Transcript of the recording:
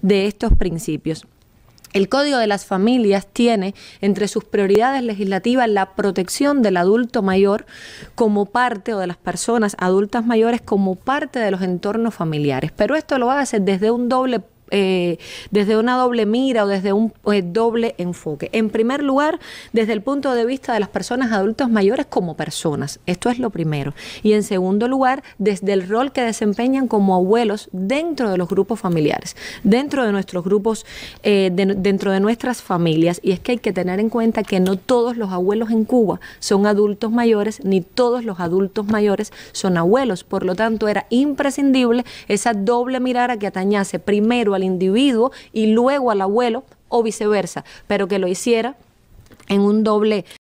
de estos principios. El Código de las Familias tiene entre sus prioridades legislativas la protección del adulto mayor como parte, o de las personas adultas mayores como parte de los entornos familiares. Pero esto lo hace desde un doble eh, desde una doble mira o desde un eh, doble enfoque. En primer lugar, desde el punto de vista de las personas adultas mayores como personas. Esto es lo primero. Y en segundo lugar, desde el rol que desempeñan como abuelos dentro de los grupos familiares, dentro de nuestros grupos, eh, dentro de nuestras familias. Y es que hay que tener en cuenta que no todos los abuelos en Cuba son adultos mayores, ni todos los adultos mayores son abuelos. Por lo tanto, era imprescindible esa doble mirada que atañase primero al individuo y luego al abuelo o viceversa, pero que lo hiciera en un doble